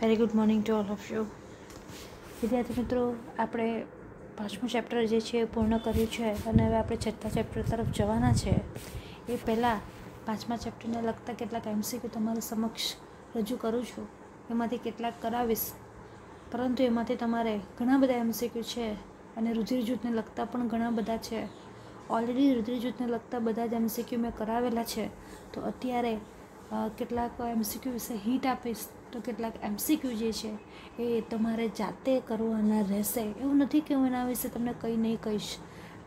very good morning to all of you વિદ્યાર્થી મિત્રો આપણે પાંચમું ચેપ્ટર જે છે એ પૂર્ણ કર્યું છે અને હવે આપણે છઠ્ઠા ચેપ્ટર તરફ જવાના છે એ પહેલાં પાંચમા ચેપ્ટરને લગતા કેટલાક એમસીક્યુ તમારી સમક્ષ રજૂ કરું છું એમાંથી કેટલાક કરાવીશ પરંતુ એમાંથી તમારે ઘણા બધા એમસીક્યુ છે અને રુધિરજૂથને લગતા પણ ઘણા બધા છે ઓલરેડી રુધિરજૂથને લગતા બધા જ એમસીક્યુ મેં કરાવેલા છે તો અત્યારે કેટલાક એમસીક્યુ વિશે હિટ આપીશ તો કેટલાક એમસીક્યુ જે છે એ તમારે જાતે કરવાના રહેશે એવું નથી કે હું એના વિશે તમને કંઈ નહીં કહીશ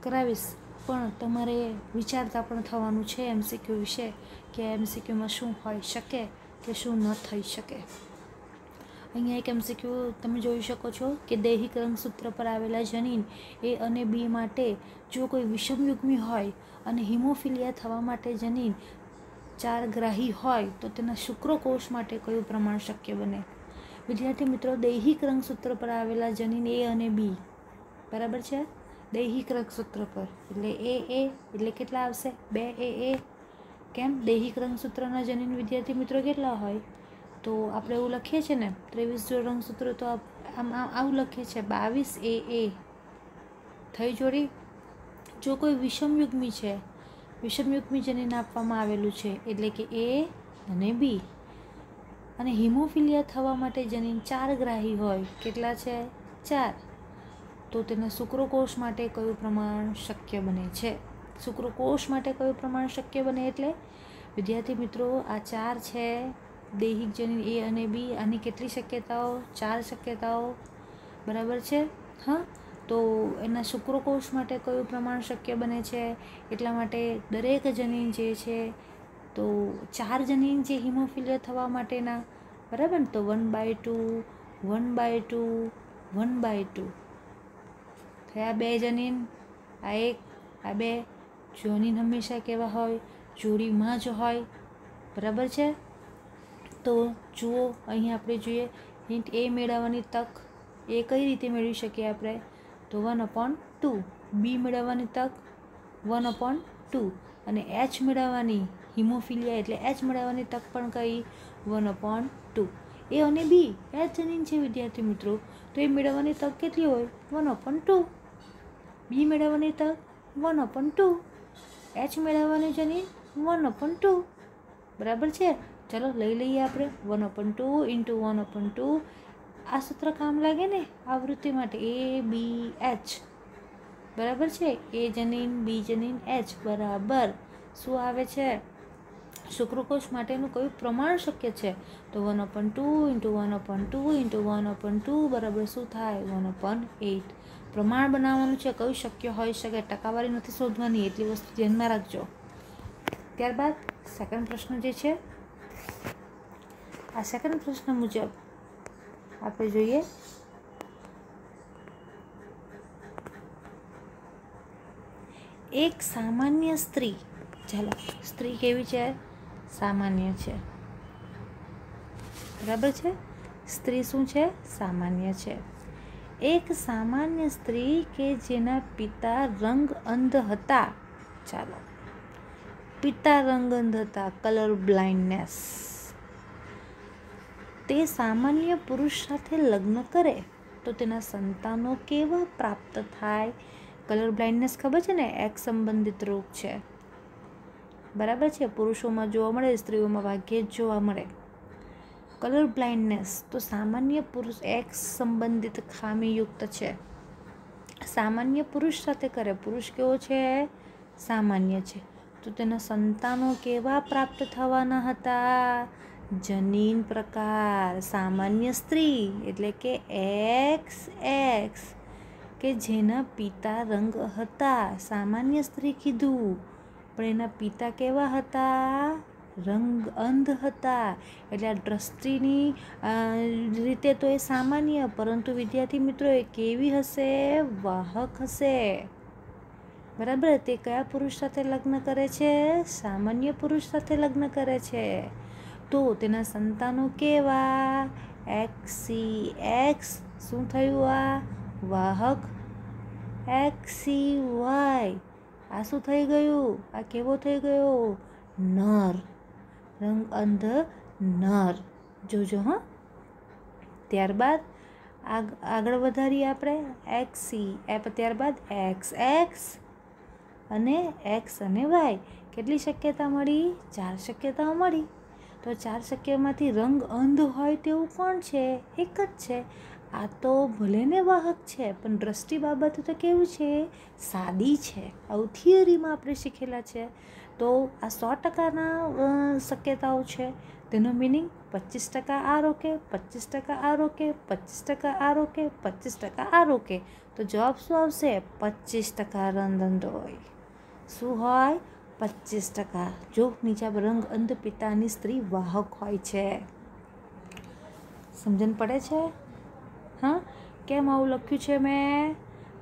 કરાવીશ પણ તમારે વિચારતા પણ થવાનું છે એમસીક્યુ વિશે કે એમસીક્યુમાં શું હોઈ શકે કે શું ન થઈ શકે અહીંયા એક એમસીક્યુ તમે જોઈ શકો છો કે દૈહિક રંગસૂત્ર પર આવેલા જનીન એ અને બી માટે જો કોઈ વિષમયુગ્મી હોય અને હિમોફિલિયા થવા માટે જનીન ચાર ગ્રાહી હોય તો તેના શુક્રકોષ માટે કયું પ્રમાણ શક્ય બને વિદ્યાર્થી મિત્રો દૈહિક રંગસૂત્ર પર આવેલા જનીન એ અને બી બરાબર છે દૈહિક રંગસૂત્ર પર એટલે એ એ એટલે કેટલા આવશે બે એ એ કેમ દૈહિક રંગસૂત્રના જનીન વિદ્યાર્થી મિત્રો કેટલા હોય તો આપણે એવું લખીએ છીએ ને ત્રેવીસ જો રંગસૂત્ર તો આમ આવું લખીએ છીએ બાવીસ એ એ થઈ જોડી જો કોઈ વિષમયુગ્મી છે વિષમયુક્મી જનીન આપવામાં આવેલું છે એટલે કે એ અને બી અને હિમોફિલિયા થવા માટે જનીન ચાર ગ્રાહી હોય કેટલા છે ચાર તો તેના શુક્રકોષ માટે કયું પ્રમાણ શક્ય બને છે શુક્રકોષ માટે કયું પ્રમાણ શક્ય બને એટલે વિદ્યાર્થી મિત્રો આ ચાર છે દૈહિક જનીન એ અને બી આની કેટલી શક્યતાઓ ચાર શક્યતાઓ બરાબર છે હા તો એના શુક્રકોષ માટે કયું પ્રમાણ શક્ય બને છે એટલા માટે દરેક જનીન જે છે તો ચાર જનીન જે હિમોફિલિયા થવા માટેના બરાબર ને તો one by two one by two one by two થયા બે જનીન આ એક આ બે જનીન હંમેશા કેવા હોય જોડીમાં જ હોય બરાબર છે તો જુઓ અહીં આપણે જોઈએ હિન્ટ એ મેળવવાની તક એ કઈ રીતે મેળવી શકીએ આપણે તો વન અપોન ટુ બી મેળવવાની તક વન અપોન ટુ અને એચ મેળવવાની હિમોફિલિયા એટલે એચ મેળવવાની તક પણ કઈ વન અપોન ટુ એ અને બી એચ જનીન છે વિદ્યાર્થી મિત્રો તો એ મેળવવાની તક કેટલી હોય વન અપોન ટુ બી મેળવવાની તક વન અપોન ટુ એચ મેળવવાની જનીન વન અપોન ટુ બરાબર છે ચાલો લઈ લઈએ આપણે one upon two into one upon two આ સૂત્ર કામ લાગે ને આવૃત્તિ માટે એ બી એચ બરાબર છે એ જનીન બી જનીન એચ બરાબર શું આવે છે શુક્રકોષ માટેનું કયું પ્રમાણ શક્ય છે તો one upon two into one upon two into one upon two બરાબર શું થાય વન અપન એઇટ પ્રમાણ બનાવવાનું છે કયું શક્ય હોઈ શકે ટકાવારી નથી શોધવાની એટલી વસ્તુ ધ્યાનમાં રાખજો ત્યારબાદ સેકન્ડ પ્રશ્ન જે છે આ સેકન્ડ પ્રશ્ન મુજબ આપણે જોઈએ એક સામાન્ય સ્ત્રી ચાલો સ્ત્રી કેવી છે સામાન્ય છે બરાબર છે સ્ત્રી શું છે સામાન્ય છે એક સામાન્ય સ્ત્રી કે જેના પિતા રંગ અંધ હતા ચાલો પિતા અંધ હતા કલર બ્લાઇન્ડનેસ તે સામાન્ય પુરુષ સાથે લગ્ન કરે તો તેના સંતાનો કેવા પ્રાપ્ત થાય કલર બ્લાઇન્ડનેસ ખબર છે ને એક સંબંધિત રોગ છે બરાબર છે પુરુષોમાં જોવા મળે સ્ત્રીઓમાં ભાગ્યે જ જોવા મળે કલર બ્લાઇન્ડનેસ તો સામાન્ય પુરુષ એક સંબંધિત ખામીયુક્ત છે સામાન્ય પુરુષ સાથે કરે પુરુષ કેવો છે સામાન્ય છે તો તેના સંતાનો કેવા પ્રાપ્ત થવાના હતા જનીન પ્રકાર સામાન્ય સ્ત્રી એટલે કે એક્સ એક્સ કે જેના પિતા રંગ હતા સામાન્ય સ્ત્રી કીધું પણ એના પિતા કેવા હતા રંગ અંધ હતા એટલે આ દ્રષ્ટિની રીતે તો એ સામાન્ય પરંતુ વિદ્યાર્થી મિત્રો એ કેવી હશે વાહક હશે બરાબર તે કયા પુરુષ સાથે લગ્ન કરે છે સામાન્ય પુરુષ સાથે લગ્ન કરે છે તો તેના સંતાનો કેવા એક્સી એક્સ શું થયું આ વાહક એક્સી વાય આ શું થઈ ગયું આ કેવો થઈ ગયો નર રંગ અંધ નર જોજો હં ત્યારબાદ આગ આગળ વધારીએ આપણે એક્સ સી એપ ત્યારબાદ એક્સ એક્સ અને એક્સ અને વાય કેટલી શક્યતા મળી ચાર શક્યતાઓ મળી તો ચાર શક્યમાંથી રંગ અંધ હોય તેવું કોણ છે એક જ છે આ તો ભલેને વાહક છે પણ દ્રષ્ટિ બાબત તો કેવું છે સાદી છે આવું થિયરીમાં આપણે શીખેલા છે તો આ સો ટકાના શક્યતાઓ છે તેનો મિનિંગ પચીસ ટકા આ રોકે પચીસ ટકા આ રોકે પચીસ ટકા આ રોકે પચીસ ટકા આ રોકે તો જવાબ શું આવશે પચીસ ટકા રંધંધો હોય શું હોય પચીસ ટકા જો નીચા રંગ અંધ પિતાની સ્ત્રી વાહક હોય છે સમજણ પડે છે હા કેમ આવું લખ્યું છે મેં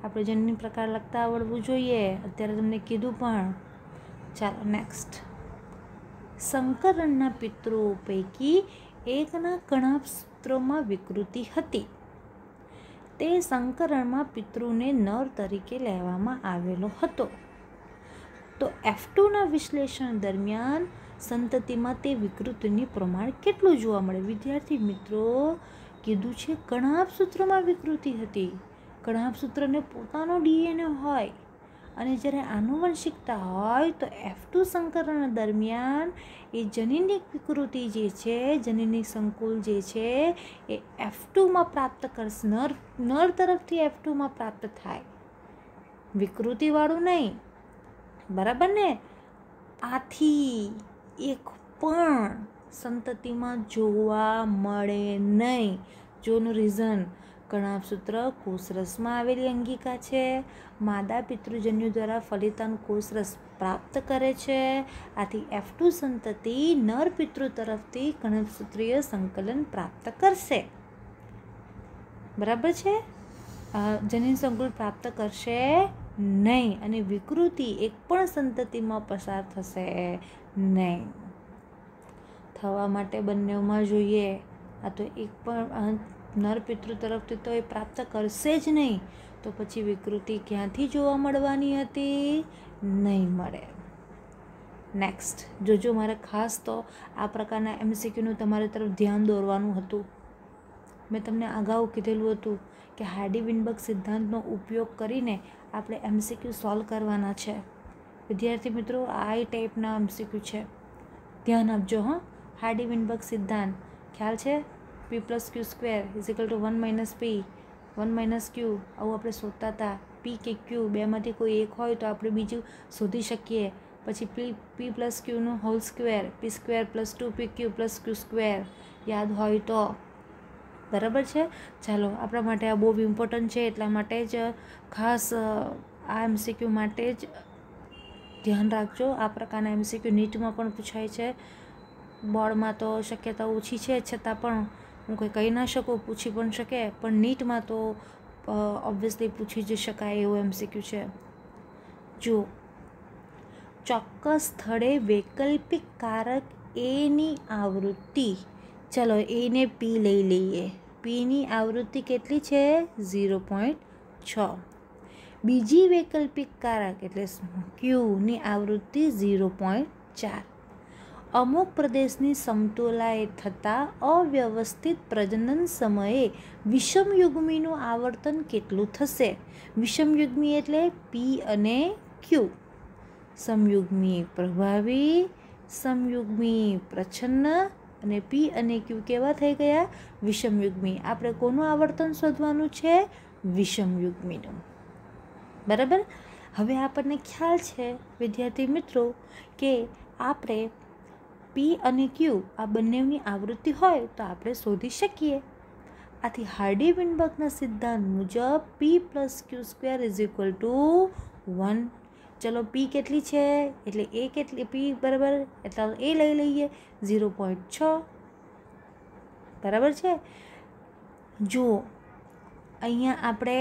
આપણે જન્મ પ્રકાર લખતા આવડવું જોઈએ અત્યારે તમને કીધું પણ ચાલો નેક્સ્ટ શંકરણના પિતૃ પૈકી એકના ઘણા સૂત્રોમાં વિકૃતિ હતી તે સંકરણમાં પિતૃને નર તરીકે લેવામાં આવેલો હતો તો એફ ટુના વિશ્લેષણ દરમિયાન સંતતિમાં તે વિકૃતિની પ્રમાણ કેટલું જોવા મળે વિદ્યાર્થી મિત્રો કીધું છે કણાભ સૂત્રમાં વિકૃતિ હતી કણાભ સૂત્રને પોતાનો ડીએનએ હોય અને જ્યારે આનુવંશિકતા હોય તો એફ ટુ સંકરણ દરમિયાન એ જનીનિક વિકૃતિ જે છે જનીનિક સંકુલ જે છે એ એફ ટુમાં પ્રાપ્ત કરશે નર નર તરફથી એફ ટુમાં પ્રાપ્ત થાય વિકૃતિવાળું નહીં બરાબર ને આથી એક પણ સંતતિમાં જોવા મળે નહીં જોનું રીઝન કણાભસૂત્ર કોષરસમાં આવેલી અંગિકા છે માદા પિતૃજન્યુ દ્વારા ફલિતાન કોષરસ પ્રાપ્ત કરે છે આથી એફ ટુ સંતતિ નર પિતૃ તરફથી કણાભસૂત્રીય સંકલન પ્રાપ્ત કરશે બરાબર છે જનીન સંકુલ પ્રાપ્ત કરશે નહીં અને વિકૃતિ એક પણ સંતતિમાં પસાર થશે નહીં થવા માટે બંનેમાં જોઈએ આ તો એક પણ નરપિતૃ તરફથી તો એ પ્રાપ્ત કરશે જ નહીં તો પછી વિકૃતિ ક્યાંથી જોવા મળવાની હતી નહીં મળે નેક્સ્ટ જોજો મારે ખાસ તો આ પ્રકારના એમસીક્યુનું તમારી તરફ ધ્યાન દોરવાનું હતું મેં તમને અગાઉ કીધેલું હતું કે હાર્ડી વિનબર્ગ સિદ્ધાંતનો ઉપયોગ કરીને આપણે એમસીક્યુ સોલ્વ કરવાના છે વિદ્યાર્થી મિત્રો આ ટાઈપના એમસીક્યુ છે ધ્યાન આપજો હા હાર્ડી વિનબર્ગ સિદ્ધાંત ખ્યાલ છે P plus Q square is equal to one minus P one minus Q આવું આપણે શોધતા હતા પી કે ક્યુ બેમાંથી કોઈ એક હોય તો આપણે બીજું શોધી શકીએ પછી પી પી પ્લસ ક્યુનું whole square P square plus two P Q plus Q square યાદ હોય તો બરાબર છે ચાલો આપણા માટે આ બહુ ઇમ્પોર્ટન્ટ છે એટલા માટે જ ખાસ આ એમસીક્યુ માટે જ ધ્યાન રાખજો આ પ્રકારના એમસીક્યુ નીટમાં પણ પૂછાય છે બોર્ડમાં તો શક્યતા ઓછી છે છતાં પણ હું કંઈ કહી ના શકું પૂછી પણ શકે પણ નીટમાં તો ઓબ્વિયસલી પૂછી જ શકાય એવું એમસીક્યુ છે જુઓ ચોક્કસ સ્થળે વૈકલ્પિક કારક એની આવૃત્તિ ચલો એને પી લઈ લઈએ પીની આવૃત્તિ કેટલી છે ઝીરો પોઈન્ટ છ બીજી વૈકલ્પિક કારક એટલે ક્યુની આવૃત્તિ ઝીરો પોઈન્ટ ચાર અમુક પ્રદેશની સમતોલાએ થતાં અવ્યવસ્થિત પ્રજનન સમયે વિષમયુગ્મીનું આવર્તન કેટલું થશે વિષમયુગ્મી એટલે પી અને ક્યુ સમયુગ્મી પ્રભાવી સમયુગ્મી પ્રછન્ન અને પી અને ક્યુ કેવા થઈ ગયા વિષમયુગ્મી આપણે કોનું આવર્તન શોધવાનું છે વિષમયુગ્મીનું બરાબર હવે આપણને ખ્યાલ છે વિદ્યાર્થી મિત્રો કે આપણે પી અને ક્યુ આ બંનેની આવૃત્તિ હોય તો આપણે શોધી શકીએ આથી હાર્ડી વિનબર્ગના સિદ્ધાંત મુજબ P plus Q square is equal to one ચલો પી કેટલી છે એટલે એ કેટલી પી બરાબર એટલે એ લઈ લઈએ ઝીરો પોઈન્ટ છ બરાબર છે જુઓ અહીંયા આપણે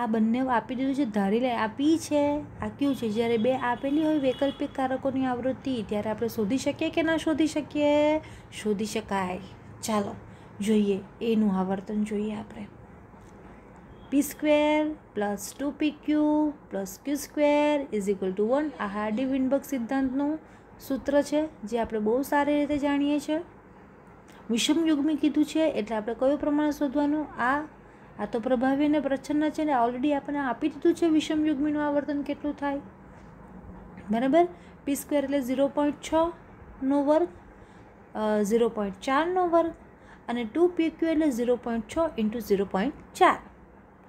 આ બંને આપી દીધું છે ધારી લે આ પી છે આ ક્યુ છે જ્યારે બે આપેલી હોય વૈકલ્પિક કારકોની આવૃત્તિ ત્યારે આપણે શોધી શકીએ કે ના શોધી શકીએ શોધી શકાય ચાલો જોઈએ એનું આવર્તન જોઈએ આપણે P square plus two P Q plus Q square is equal to one આ હાર્ડી વિનબર્ગ સિદ્ધાંતનું સૂત્ર છે જે આપણે બહુ સારી રીતે જાણીએ છીએ વિષમ યુગમી કીધું છે એટલે આપણે કયું પ્રમાણ શોધવાનું આ આ તો પ્રભાવી અને પ્રચ્છન્ન છે ને ઓલરેડી આપણને આપી દીધું છે વિષમ યુગ્મીનું આવર્તન કેટલું થાય બરાબર પી સ્ક્વેર એટલે ઝીરો પોઈન્ટ છનો વર્ગ ઝીરો પોઈન્ટ ચારનો વર્ગ અને ટુ પી ક્યુ એટલે ઝીરો પોઈન્ટ છ ઇન્ટુ ઝીરો પોઈન્ટ ચાર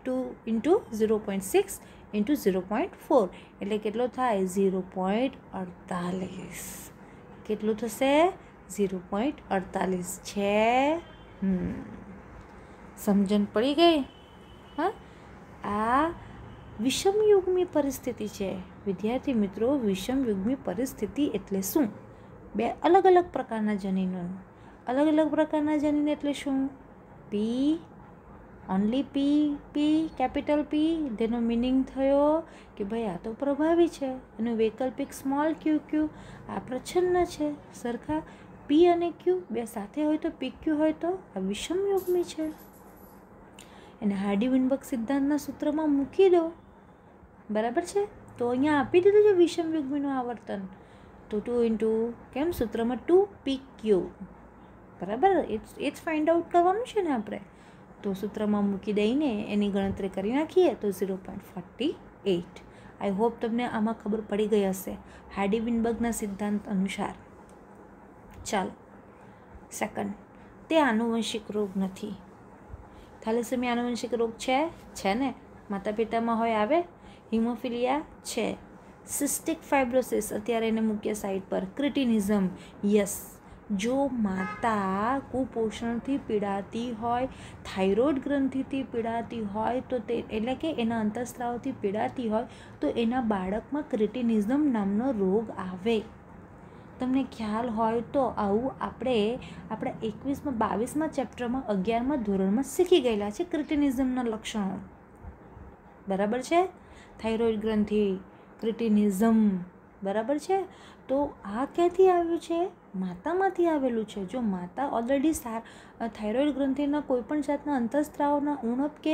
two into zero point six into zero point four એટલે કેટલો થાય ઝીરો પોઈન્ટ અડતાલીસ કેટલું થશે ઝીરો પોઈન્ટ અડતાલીસ છે સમજણ પડી ગઈ હા આ વિષમયુગની પરિસ્થિતિ છે વિદ્યાર્થી મિત્રો વિષમયુગની પરિસ્થિતિ એટલે શું બે અલગ અલગ પ્રકારના જનીનો અલગ અલગ પ્રકારના જનીન એટલે શું પી ઓનલી પી પી કેપિટલ પી તેનો મિનિંગ થયો કે ભાઈ આ તો પ્રભાવી છે એનું વૈકલ્પિક સ્મોલ ક્યુ ક્યુ આ પ્રછન્ન છે સરખા પી અને ક્યુ બે સાથે હોય તો પી ક્યુ હોય તો આ વિષમયુગ્મી છે એને હાર્ડી વિનબક સિદ્ધાંતના સૂત્રમાં મૂકી દો બરાબર છે તો અહીંયા આપી દીધું છે વિષમયુગ્મીનું આવર્તન તો ટુ ઇન્ટુ કેમ સૂત્રમાં ટુ પી ક્યુ બરાબર એ જ ફાઇન્ડ આઉટ કરવાનું છે ને આપણે તો સૂત્રમાં મૂકી દઈને એની ગણતરી કરી નાખીએ તો zero point forty eight I hope તમને આમાં ખબર પડી ગઈ હશે હાર્ડી વિનબર્ગના સિદ્ધાંત અનુસાર ચાલો સેકન્ડ તે આનુવંશિક રોગ નથી થેલેસેમિયા આનુવંશિક રોગ છે છે ને માતા પિતામાં હોય આવે હિમોફિલિયા છે સિસ્ટિક ફાઇબ્રોસિસ અત્યારે એને મુખ્ય સાઇટ પર ક્રિટિનિઝમ યસ જો માતા કુપોષણથી પીડાતી હોય થાઇરોઇડ ગ્રંથિથી પીડાતી હોય તો તે એટલે કે એના અંતઃસ્ત્રાવથી પીડાતી હોય તો એના બાળકમાં ક્રિટિનિઝમ નામનો રોગ આવે તમને ખ્યાલ હોય તો આવું આપણે આપણા એકવીસમાં બાવીસમાં ચેપ્ટરમાં અગિયારમાં ધોરણમાં શીખી ગયેલા છે ક્રિટિનિઝમના લક્ષણો બરાબર છે થાઇરોઇડ ગ્રંથિ ક્રિટિનિઝમ બરાબર છે તો આ ક્યાંથી આવ્યું છે માતામાંથી આવેલું છે જો માતા ઓલરેડી સાર થાઇરોઇડ ગ્રંથિના કોઈપણ જાતના અંતઃસ્ત્રાવના ઉણપ કે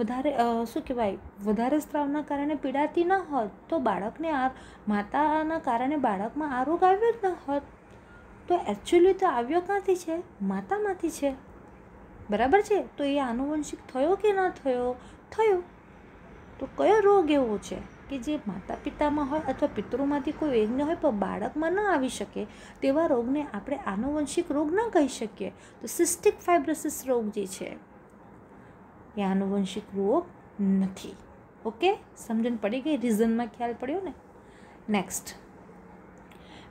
વધારે શું કહેવાય વધારે સ્ત્રાવના કારણે પીડાતી ન હોત તો બાળકને આ માતાના કારણે બાળકમાં આ રોગ આવ્યો જ ન હોત તો એકચ્યુઅલી તો આવ્યો ક્યાંથી છે માતામાંથી છે બરાબર છે તો એ આનુવંશિક થયો કે ન થયો થયો તો કયો રોગ એવો છે કે જે માતા પિતામાં હોય અથવા પિતૃમાંથી કોઈ વેગને હોય પણ બાળકમાં ન આવી શકે તેવા રોગને આપણે આનુવંશિક રોગ ન કહી શકીએ તો સિસ્ટિક ફાઇબ્રોસિસ રોગ જે છે એ આનુવંશિક રોગ નથી ઓકે સમજણ પડી ગઈ રીઝનમાં ખ્યાલ પડ્યો ને નેક્સ્ટ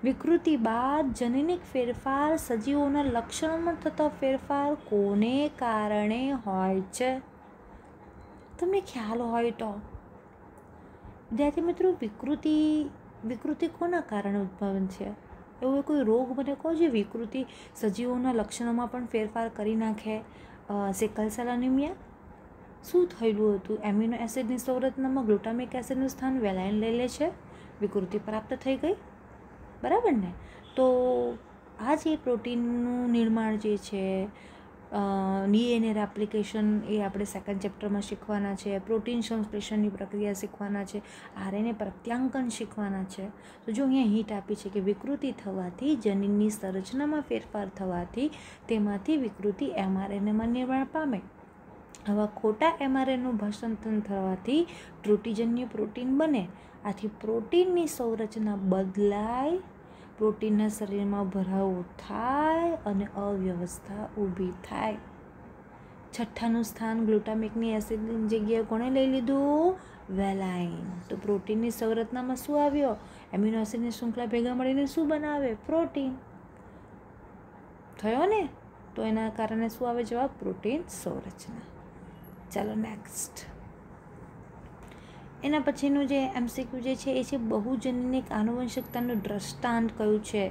વિકૃતિ બાદ જનનિક ફેરફાર સજીવોના લક્ષણોમાં થતો ફેરફાર કોને કારણે હોય છે તમને ખ્યાલ હોય તો વિદ્યાર્થી મિત્રો વિકૃતિ વિકૃતિ કોના કારણે ઉદ્ભવન છે એવો કોઈ રોગ મને કહો જે વિકૃતિ સજીવોના લક્ષણોમાં પણ ફેરફાર કરી નાખે સિકલ અનિમિયા શું થયેલું હતું એમિનો એસિડની સંરચનામાં ગ્લુટામિક એસિડનું સ્થાન વેલાઇન લઈ લે છે વિકૃતિ પ્રાપ્ત થઈ ગઈ બરાબર ને તો આ જે પ્રોટીનનું નિર્માણ જે છે ડીએનએર એપ્લિકેશન એ આપણે સેકન્ડ ચેપ્ટરમાં શીખવાના છે પ્રોટીન સંશ્લેષણની પ્રક્રિયા શીખવાના છે આરએનએ પ્રત્યાંકન શીખવાના છે તો જો અહીંયા હિટ આપી છે કે વિકૃતિ થવાથી જનીનની સંરચનામાં ફેરફાર થવાથી તેમાંથી વિકૃતિ એમઆરએનએમાં નિર્માણ પામે આવા ખોટા એમઆરએનું ભાષાંતર થવાથી ત્રુટિજન્ય પ્રોટીન બને આથી પ્રોટીનની સંરચના બદલાય પ્રોટીનના શરીરમાં ભરાવો થાય અને અવ્યવસ્થા ઊભી થાય છઠ્ઠાનું સ્થાન ગ્લુટામિકની એસિડની જગ્યાએ કોણે લઈ લીધું વેલાઇન તો પ્રોટીનની સંરચનામાં શું આવ્યો એમ્યુનો એસિડની શૃંખલા ભેગા મળીને શું બનાવે પ્રોટીન થયો ને તો એના કારણે શું આવે જવાબ પ્રોટીન સંરચના ચાલો નેક્સ્ટ એના પછીનું જે એમસીક્યુ જે છે એ છે બહુજનનિક આનુવંશિકતાનું દ્રષ્ટાંત કયું છે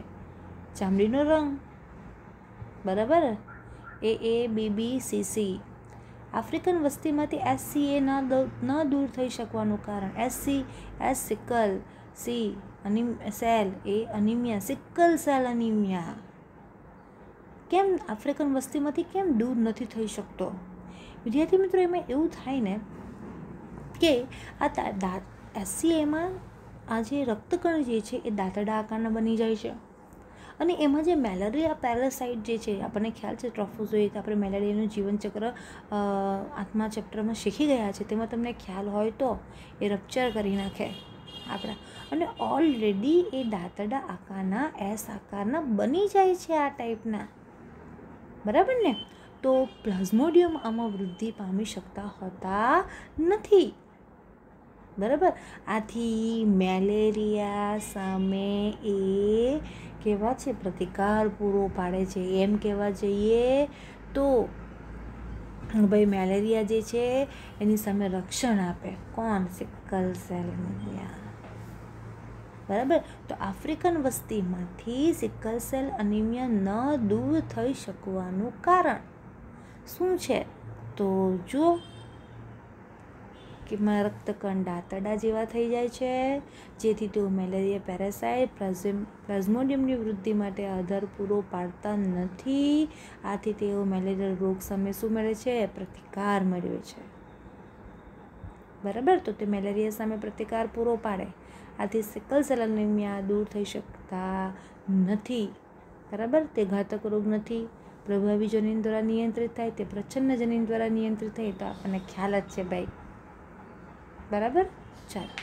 ચામડીનો રંગ બરાબર A A BB CC African વસ્તીમાંથી એસસી એ ન ન દૂર થઈ શકવાનું કારણ એસસી એસ સિકલ સી અનિમ સેલ એ અનિમિયા સિકલ સેલ અનિમિયા કેમ આફ્રિકન વસ્તીમાંથી કેમ દૂર નથી થઈ શકતો વિદ્યાર્થી મિત્રો એમાં એવું થાય ને કે આ દાંત દા એમાં આ જે રક્તકણ જે છે એ દાંતડા આકારના બની જાય છે અને એમાં જે મેલેરિયા પેરાસાઇટ જે છે આપણને ખ્યાલ છે ટ્રોફોઝોઇક આપણે મેલેરિયાનું જીવનચક્ર આત્મા ચેપ્ટરમાં શીખી ગયા છે તેમાં તમને ખ્યાલ હોય તો એ રપ્ચર કરી નાખે આપણા અને ઓલરેડી એ દાંતડા આકારના એસ આકારના બની જાય છે આ ટાઈપના બરાબર ને તો પ્લાઝ્મોડિયમ આમાં વૃદ્ધિ પામી શકતા હોતા નથી બરાબર આથી મેલેરિયા સામે એ કેવા છે પ્રતિકાર પૂરો પાડે છે એમ કહેવા જઈએ તો ભાઈ મેલેરિયા જે છે એની સામે રક્ષણ આપે કોણ સિકલ સેલ એનિમિયા બરાબર તો આફ્રિકન વસ્તીમાંથી સિકલ સેલ અનિમિયા ન દૂર થઈ શકવાનું કારણ શું છે તો જો કિમાં રક્તકંડ આંતરડા જેવા થઈ જાય છે જેથી તેઓ મેલેરિયા પેરાસાઇટ પ્લાઝ્મોડિયમની વૃદ્ધિ માટે આધાર પૂરો પાડતા નથી આથી તેઓ મેલેરિયા રોગ સામે શું મળે છે પ્રતિકાર મળ્યો છે બરાબર તો તે મેલેરિયા સામે પ્રતિકાર પૂરો પાડે આથી સિકલ સેલ એનિમિયા દૂર થઈ શકતા નથી બરાબર તે ઘાતક રોગ નથી પ્રભાવી જનીન દ્વારા નિયંત્રિત થાય તે પ્રચ્છન્ન જનીન દ્વારા નિયંત્રિત થાય તો આપણને ખ્યાલ જ છે ભાઈ બરાબર ચાલો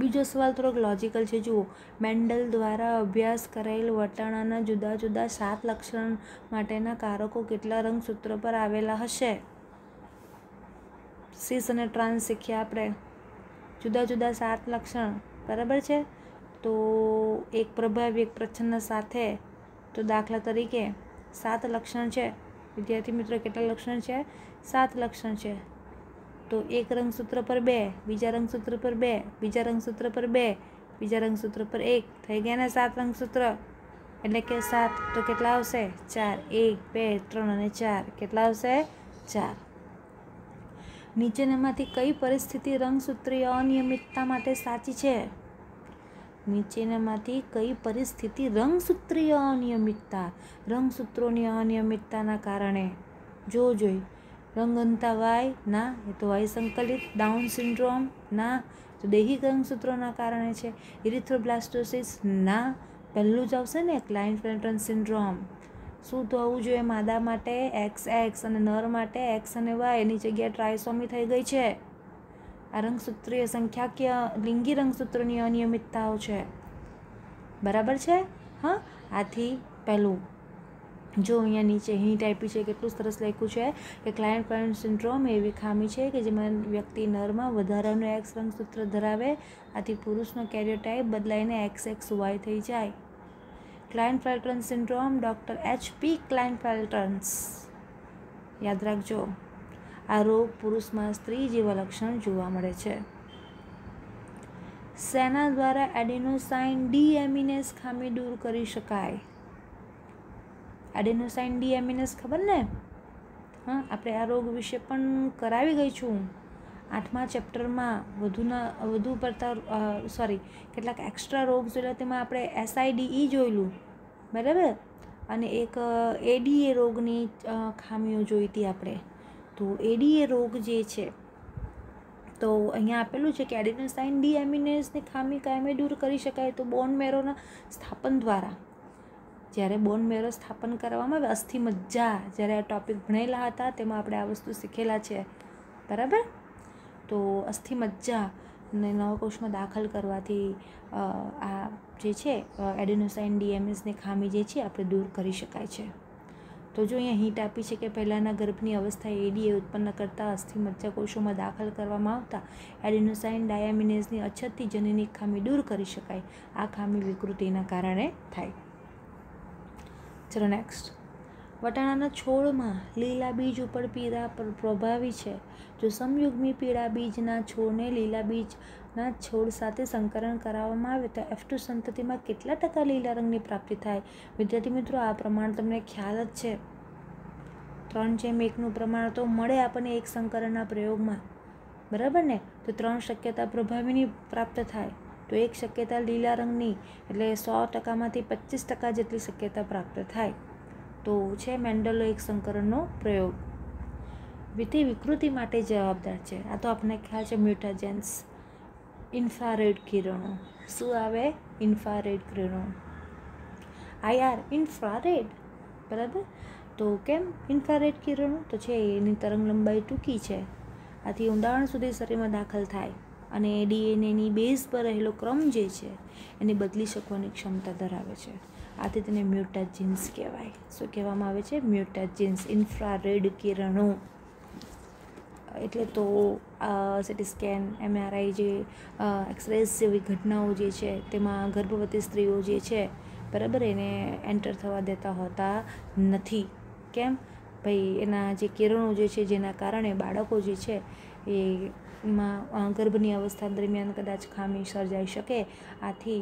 બીજો સવાલ થોડોક લોજિકલ છે જુઓ મેન્ડલ દ્વારા અભ્યાસ કરાયેલ વટાણાના જુદા જુદા સાત લક્ષણ માટેના કારકો કેટલા રંગસૂત્ર પર આવેલા હશે સીસ અને ટ્રાન્સ શીખ્યા આપણે જુદા જુદા સાત લક્ષણ બરાબર છે તો એક પ્રભાવ એક પ્રચ્છન્ન સાથે તો દાખલા તરીકે સાત લક્ષણ છે વિદ્યાર્થી મિત્રો કેટલા લક્ષણ છે સાત લક્ષણ છે તો એક રંગસૂત્ર પર બે બીજા રંગસૂત્ર પર બે બીજા રંગસૂત્ર પર બે બીજા રંગસૂત્ર પર એક થઈ ગયા ને સાત રંગસૂત્ર એટલે કે સાત તો કેટલા આવશે ચાર એક બે ત્રણ અને ચાર કેટલા આવશે ચાર નીચેનામાંથી કઈ પરિસ્થિતિ રંગસૂત્રીય અનિયમિતતા માટે સાચી છે નીચેનામાંથી કઈ પરિસ્થિતિ રંગસૂત્રીય અનિયમિતતા રંગસૂત્રોની અનિયમિતતાના કારણે જો જોઈ રંગનતા વાય ના એ તો વાય સંકલિત ડાઉન સિન્ડ્રોમ ના તો દૈહિક ગંગસૂત્રોના કારણે છે ઇરિથ્રોબ્લાસ્ટોસિસ ના પહેલું જ આવશે ને ક્લાઇન પેન્ટન સિન્ડ્રોમ શું તો આવવું જોઈએ માદા માટે એક્સ એક્સ અને નર માટે એક્સ અને વાય એની જગ્યાએ ટ્રાયસોમી થઈ ગઈ છે આ રંગસૂત્રીય સંખ્યાકીય લિંગી રંગસૂત્રોની અનિયમિતતાઓ છે બરાબર છે હા આથી પહેલું જો અહીંયા નીચે હિન્ટ આપી છે કેટલું સરસ લખ્યું છે કે ક્લાયન્ટ પેરેન્ટ સિન્ડ્રોમ એવી ખામી છે કે જેમાં વ્યક્તિ નરમાં વધારાનું એક્સ રંગસૂત્ર ધરાવે આથી પુરુષનો કેરિયર ટાઈપ બદલાઈને એક્સ એક્સ વાય થઈ જાય Klinefelter syndrome doctor HP P Klinefelter's યાદ રાખજો આ રોગ પુરુષમાં સ્ત્રી જેવા લક્ષણ જોવા મળે છે સેના દ્વારા એડિનોસાઇન ડીએમિનેસ ખામી દૂર કરી શકાય એડેનોસાઇન ડીએમએનએસ ખબર ને હા આપણે આ રોગ વિશે પણ કરાવી ગઈ છું આઠમા ચેપ્ટરમાં વધુના વધુ પડતા સોરી કેટલાક એક્સ્ટ્રા રોગ જોયેલા તેમાં આપણે એસઆઈડીઈ e જોયેલું બરાબર અને એક એડીએ રોગની ખામીઓ જોઈ હતી આપણે તો એડીએ રોગ જે છે તો અહીંયા આપેલું છે કે એડિનોસાઇન ડી એમિનેસની ખામી કાયમે દૂર કરી શકાય તો બોન મેરોના સ્થાપન દ્વારા જ્યારે બોન મેરો સ્થાપન કરવામાં આવે અસ્થિ મજ્જા જ્યારે આ ટૉપિક ભણેલા હતા તેમાં આપણે આ વસ્તુ શીખેલા છે બરાબર તો અસ્થિ મજ્જા ને નવકોષમાં દાખલ કરવાથી આ જે છે એડિનોસાઇન ડીએમએસની ખામી જે છે આપણે દૂર કરી શકાય છે તો જો અહીંયા હિંટ આપી છે કે પહેલાંના ગર્ભની અવસ્થા એડીએ ઉત્પન્ન કરતા અસ્થિ મજ્જા કોષોમાં દાખલ કરવામાં આવતા એડિનોસાઇન ડાયામિનેઝની અછતથી જનીનિક ખામી દૂર કરી શકાય આ ખામી વિકૃતિના કારણે થાય ચલો નેક્સ્ટ વટાણાના છોડમાં લીલા બીજ ઉપર પીળા પર પ્રભાવી છે જો સમયુગ્મી પીળા બીજના છોડને લીલા બીજના છોડ સાથે સંકરણ કરાવવામાં આવે તો એફ ટુ સંતતિમાં કેટલા ટકા લીલા રંગની પ્રાપ્તિ થાય વિદ્યાર્થી મિત્રો આ પ્રમાણ તમને ખ્યાલ જ છે ત્રણ જેમ એકનું પ્રમાણ તો મળે આપણને એક સંકરણના પ્રયોગમાં બરાબર ને તો ત્રણ શક્યતા પ્રભાવીની પ્રાપ્ત થાય તો એક શક્યતા લીલા રંગની એટલે સો ટકામાંથી પચીસ ટકા જેટલી શક્યતા પ્રાપ્ત થાય તો છે મેન્ડલો એક સંકરણનો પ્રયોગ વિધિ વિકૃતિ માટે જવાબદાર છે આ તો આપણને ખ્યાલ છે મ્યુટાજેન્સ ઇન્ફ્રારેડ કિરણો શું આવે ઇન્ફ્રારેડ કિરણો આઈઆર ઇન્ફ્રારેડ બરાબર તો કેમ ઇન્ફ્રારેડ કિરણો તો છે એની તરંગ લંબાઈ ટૂંકી છે આથી ઊંડાણ સુધી શરીરમાં દાખલ થાય અને ડીએનએની બેઝ પર રહેલો ક્રમ જે છે એને બદલી શકવાની ક્ષમતા ધરાવે છે આથી તેને મ્યુટા જીન્સ કહેવાય શું કહેવામાં આવે છે મ્યુટા જીન્સ ઇન્ફ્રારેડ કિરણો એટલે તો સિટી સ્કેન એમઆરઆઈ જે એક્સરેસ જેવી ઘટનાઓ જે છે તેમાં ગર્ભવતી સ્ત્રીઓ જે છે બરાબર એને એન્ટર થવા દેતા હોતા નથી કેમ ભાઈ એના જે કિરણો જે છે જેના કારણે બાળકો જે છે એ માં ગર્ભની અવસ્થા દરમિયાન કદાચ ખામી સર્જાઈ શકે આથી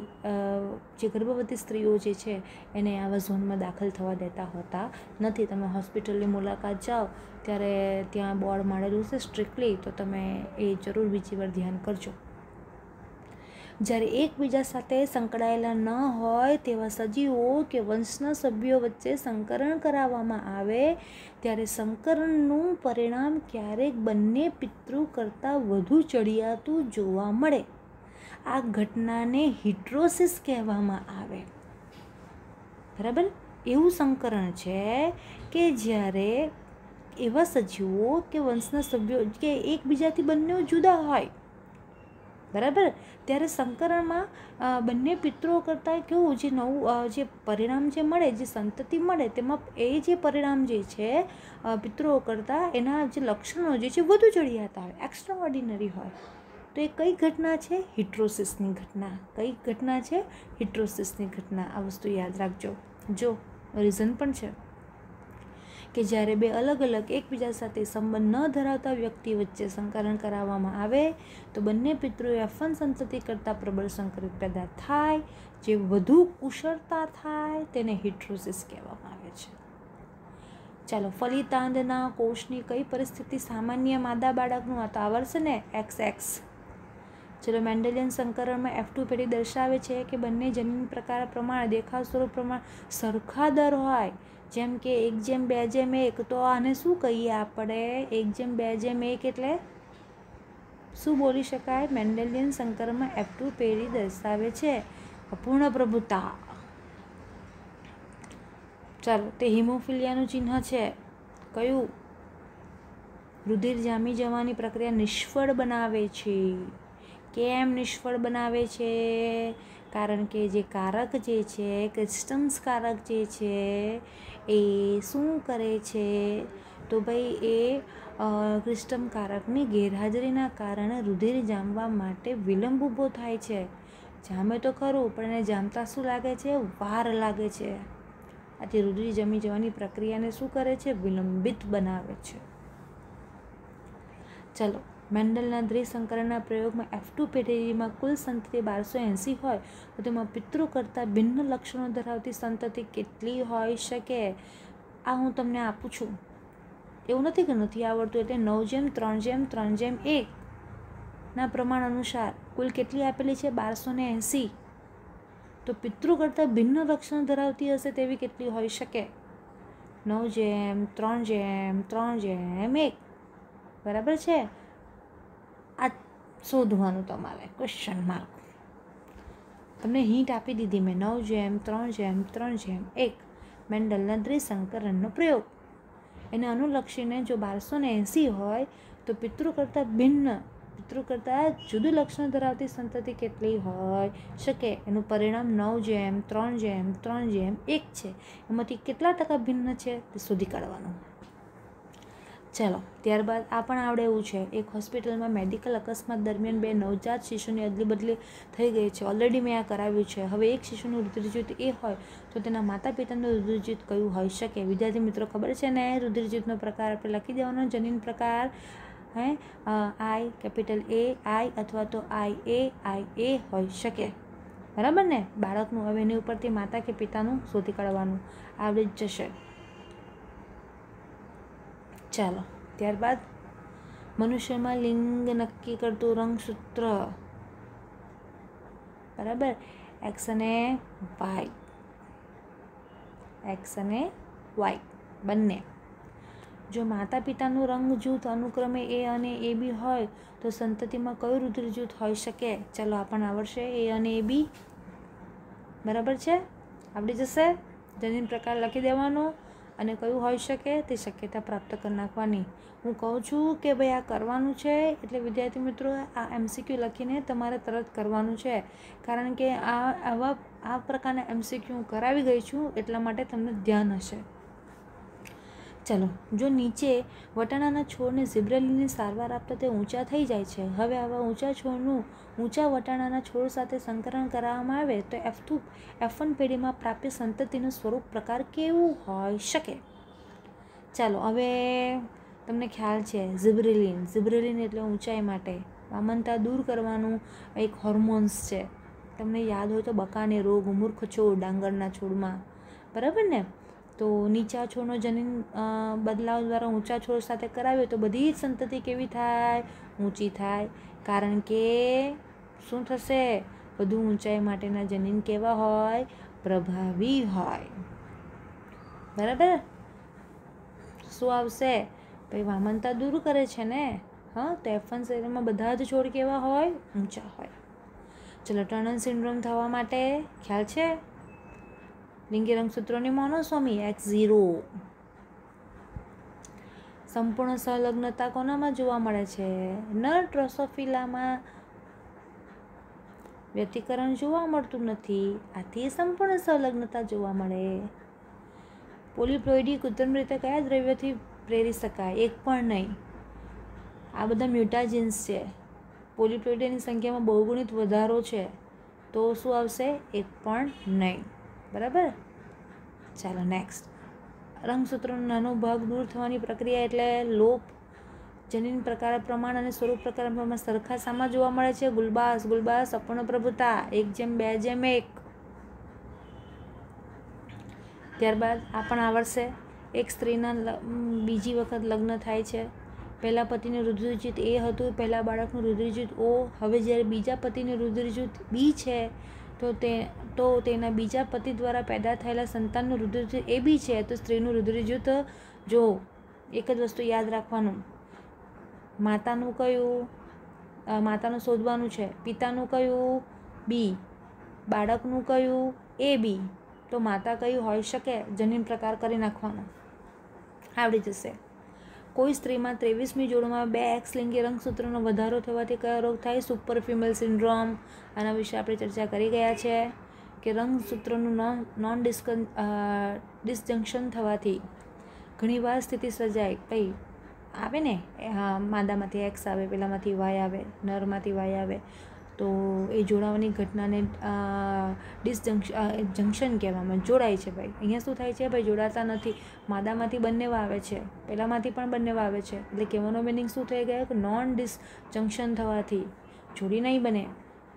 જે ગર્ભવતી સ્ત્રીઓ જે છે એને આવા ઝોનમાં દાખલ થવા દેતા હોતા નથી તમે હોસ્પિટલની મુલાકાત જાઓ ત્યારે ત્યાં બોર્ડ માળેલું છે સ્ટ્રિક્ટલી તો તમે એ જરૂર બીજી વાર ધ્યાન કરજો જ્યારે એકબીજા સાથે સંકળાયેલા ન હોય તેવા સજીવો કે વંશના સભ્યો વચ્ચે સંકરણ કરાવવામાં આવે ત્યારે સંકરણનું પરિણામ ક્યારેક બંને પિતૃ કરતાં વધુ ચડિયાતું જોવા મળે આ ઘટનાને હિટ્રોસિસ કહેવામાં આવે બરાબર એવું સંકરણ છે કે જ્યારે એવા સજીવો કે વંશના સભ્યો કે એકબીજાથી બંને જુદા હોય બરાબર ત્યારે સંકરણમાં બંને પિતૃઓ કરતાં કેવું જે નવું જે પરિણામ જે મળે જે સંતતિ મળે તેમાં એ જે પરિણામ જે છે પિતૃઓ કરતાં એના જે લક્ષણો જે છે વધુ ચડિયાત આવે એક્સ્ટ્રા ઓર્ડિનરી હોય તો એ કઈ ઘટના છે હિટ્રોસિસની ઘટના કઈ ઘટના છે હિટ્રોસિસની ઘટના આ વસ્તુ યાદ રાખજો જો રીઝન પણ છે કે જ્યારે બે અલગ અલગ એકબીજા સાથે સંબંધ ન ધરાવતા વ્યક્તિ વચ્ચે સંકરણ કરાવવામાં આવે તો બંને પિતૃએ અફન સંતતિ કરતાં પ્રબળ સંકરિત પેદા થાય જે વધુ કુશળતા થાય તેને હિટ્રોસિસ કહેવામાં આવે છે ચાલો ફલિતાંડના કોષની કઈ પરિસ્થિતિ સામાન્ય માદા બાળકનું આ તો આવડશે ને એક્સ એક્સ ચલો મેન્ડેલિયન સંકરણમાં એફ ટુ પેઢી દર્શાવે છે કે બંને જનીન પ્રકાર પ્રમાણે દેખાવ સ્વરૂપ પ્રમાણે સરખા દર હોય જેમ કે એક જેમ બે જેમ એક તો આને શું કહીએ આપણે એક જેમ બે જેમ એક એટલે શું બોલી શકાય મેન્ડેલિયન સંકરમાં ટુ પેરી દર્શાવે છે અપૂર્ણ પ્રભુતા ચાલો તે હિમોફિલિયાનું ચિહ્ન છે કયું રુધિર જામી જવાની પ્રક્રિયા નિષ્ફળ બનાવે છે કેમ નિષ્ફળ બનાવે છે કારણ કે જે કારક જે છે ક્રિસ્ટમ્સ કારક જે છે એ શું કરે છે તો ભાઈ એ ક્રિસ્ટમ કારકની ગેરહાજરીના કારણે રુધિર જામવા માટે વિલંબ ઊભો થાય છે જામે તો ખરું પણ એને જામતા શું લાગે છે વાર લાગે છે આથી રુધિર જમી જવાની પ્રક્રિયાને શું કરે છે વિલંબિત બનાવે છે ચલો મેન્ડલના દ્વિસંકરણના પ્રયોગમાં એફ ટુ પેઢીમાં કુલ સંતતિ બારસો એંસી હોય તો તેમાં પિતૃ કરતાં ભિન્ન લક્ષણો ધરાવતી સંતતિ કેટલી હોઈ શકે આ હું તમને આપું છું એવું નથી કે નથી આવડતું એટલે નવ જેમ ત્રણ જેમ ત્રણ જેમ એક ના પ્રમાણ અનુસાર કુલ કેટલી આપેલી છે બારસો ને એંસી તો પિતૃ કરતાં ભિન્ન લક્ષણ ધરાવતી હશે તેવી કેટલી હોઈ શકે નવ જેમ ત્રણ જેમ ત્રણ જેમ એક બરાબર છે આ શોધવાનું તમારે ક્વેશ્ચન માર્ક તમને હિન્ટ આપી દીધી મેં નવ જેમ ત્રણ જેમ ત્રણ જેમ એક મેન્ડલના દ્વિસંકરણનો પ્રયોગ એને અનુલક્ષીને જો બારસો ને એંસી હોય તો પિતૃ કરતાં ભિન્ન પિતૃ કરતાં જુદું લક્ષણ ધરાવતી સંતતિ કેટલી હોય શકે એનું પરિણામ નવ જેમ ત્રણ જેમ ત્રણ જેમ એક છે એમાંથી કેટલા ટકા ભિન્ન છે તે શોધી કાઢવાનું ચાલો ત્યારબાદ આ પણ આવડે એવું છે એક હોસ્પિટલમાં મેડિકલ અકસ્માત દરમિયાન બે નવજાત શિશુની અદલી બદલી થઈ ગઈ છે ઓલરેડી મેં આ કરાવ્યું છે હવે એક શિશુનું રુધિરજીત એ હોય તો તેના માતા પિતાનું રુધિરજીત કયું હોઈ શકે વિદ્યાર્થી મિત્રો ખબર છે ને રુધિરજીતનો પ્રકાર આપણે લખી દેવાનો જનીન પ્રકાર હે આઈ કેપિટલ એ આઈ અથવા તો આઈ એ આઈ એ હોઈ શકે બરાબર ને બાળકનું હવે એની ઉપરથી માતા કે પિતાનું શોધી કાઢવાનું આવડી જ જશે ચાલો ત્યારબાદ મનુષ્યમાં લિંગ નક્કી કરતું રંગસૂત્ર બરાબર એક્સ અને વાય એક્સ અને વાય બંને જો માતા પિતાનું રંગ જૂથ અનુક્રમે એ અને એ બી હોય તો સંતતિમાં કયું રુધિર જૂથ હોઈ શકે ચલો આપણને આવડશે એ અને એ બી બરાબર છે આવડી જશે જનીન પ્રકાર લખી દેવાનો અને કયું હોઈ શકે તે શક્યતા પ્રાપ્ત કરી નાખવાની હું કહું છું કે ભાઈ આ કરવાનું છે એટલે વિદ્યાર્થી મિત્રો આ એમસીક્યુ લખીને તમારે તરત કરવાનું છે કારણ કે આ આવા આ પ્રકારના એમસીક્યુ હું કરાવી ગઈ છું એટલા માટે તમને ધ્યાન હશે ચલો જો નીચે વટાણાના છોડને ઝીબ્રેલીની સારવાર આપતા તે ઊંચા થઈ જાય છે હવે આવા ઊંચા છોડનું ઊંચા વટાણાના છોડ સાથે સંકરણ કરાવવામાં આવે તો એફથુ એફન પેઢીમાં પ્રાપ્ય સંતતિનું સ્વરૂપ પ્રકાર કેવું હોઈ શકે ચાલો હવે તમને ખ્યાલ છે ઝિબ્રેલિન ઝિબ્રેલિન એટલે ઊંચાઈ માટે વામનતા દૂર કરવાનું એક હોર્મોન્સ છે તમને યાદ હોય તો બકાને રોગ મૂર્ખ છોડ ડાંગરના છોડમાં બરાબર ને તો નીચા છોડનો જનીન બદલાવ દ્વારા ઊંચા છોડ સાથે કરાવ્યો તો બધી જ સંતતિ કેવી થાય ઊંચી થાય કારણ કે શું થશે વધુ ઊંચાઈ માટેના જનીન કેવા હોય પ્રભાવી હોય બરાબર શું આવશે ભાઈ વામનતા દૂર કરે છે ને હા તો એફન શરીરમાં બધા જ છોડ કેવા હોય ઊંચા હોય ચલો ટર્નન સિન્ડ્રોમ થવા માટે ખ્યાલ છે લિંગી રંગસૂત્રોની મોનોસોમી એક્સ ઝીરો સંપૂર્ણ સંલગ્નતા કોનામાં જોવા મળે છે નર ટ્રોસોફિલામાં વ્યતિકરણ જોવા મળતું નથી આથી સંપૂર્ણ સંલગ્નતા જોવા મળે પોલીપ્લોઇડી કૃત્રિમ રીતે કયા દ્રવ્યથી પ્રેરી શકાય એક પણ નહીં આ બધા મ્યુટાજિન્સ છે પોલીપ્લોઇડીની સંખ્યામાં બહુગુણિત વધારો છે તો શું આવશે એક પણ નહીં બરાબર ચાલો નેક્સ્ટ રંગસૂત્રોનો નાનો ભાગ દૂર થવાની પ્રક્રિયા એટલે લોપ જનીન પ્રકાર પ્રમાણ અને સ્વરૂપ પ્રકાર પ્રમાણ સરખા જોવા મળે છે ગુલબાસ ગુલબાસ અપૂર્ણ પ્રભુતા એક જેમ બે જેમ એક ત્યારબાદ આ પણ આવડશે એક સ્ત્રીના બીજી વખત લગ્ન થાય છે પહેલાં પતિનું રુદ્રજૂથ એ હતું પહેલાં બાળકનું રુદ્રજૂથ ઓ હવે જ્યારે બીજા પતિનું રુદ્રજૂથ બી છે તો તે તો તેના બીજા પતિ દ્વારા પેદા થયેલા સંતાનનું રુધિરજૂથ એ બી છે તો સ્ત્રીનું રુધિરજૂથ જો એક જ વસ્તુ યાદ રાખવાનું માતાનું કયું માતાનું શોધવાનું છે પિતાનું કયું બી બાળકનું કયું એ બી તો માતા કયું હોઈ શકે જનીન પ્રકાર કરી નાખવાનો આવડી જશે કોઈ સ્ત્રીમાં ત્રેવીસમી જોડમાં બે એક્સ લિંગી રંગસૂત્રનો વધારો થવાથી કયો રોગ થાય સુપર ફિમેલ સિન્ડ્રોમ આના વિશે આપણે ચર્ચા કરી ગયા છે કે રંગસૂત્રોનું નોન ડિસ્કન ડિસજંક્શન થવાથી ઘણીવાર સ્થિતિ સર્જાય ભાઈ આવે ને હા માદામાંથી એક્સ આવે પેલામાંથી વાય આવે નરમાંથી વાય આવે તો એ જોડાવાની ઘટનાને ડિસજંક્શન જંક્શન કહેવામાં જોડાય છે ભાઈ અહીંયા શું થાય છે ભાઈ જોડાતા નથી માદામાંથી બંને વાવે છે પહેલાંમાંથી પણ બંને વાવે છે એટલે કહેવાનો મિનિંગ શું થઈ ગયો કે નોન ડિસજંક્શન થવાથી જોડી નહીં બને